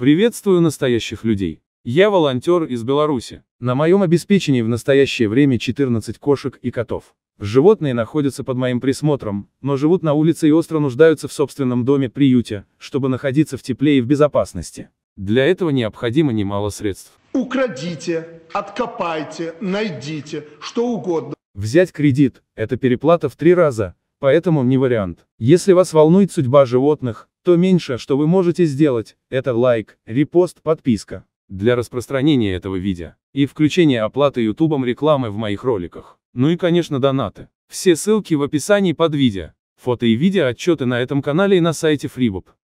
Приветствую настоящих людей. Я волонтер из Беларуси. На моем обеспечении в настоящее время 14 кошек и котов. Животные находятся под моим присмотром, но живут на улице и остро нуждаются в собственном доме-приюте, чтобы находиться в тепле и в безопасности. Для этого необходимо немало средств. Украдите, откопайте, найдите, что угодно. Взять кредит – это переплата в три раза, поэтому не вариант. Если вас волнует судьба животных, то меньше, что вы можете сделать, это лайк, репост, подписка для распространения этого видео и включение оплаты ютубом рекламы в моих роликах. Ну и конечно донаты. Все ссылки в описании под видео. Фото и видео отчеты на этом канале и на сайте FreeBob.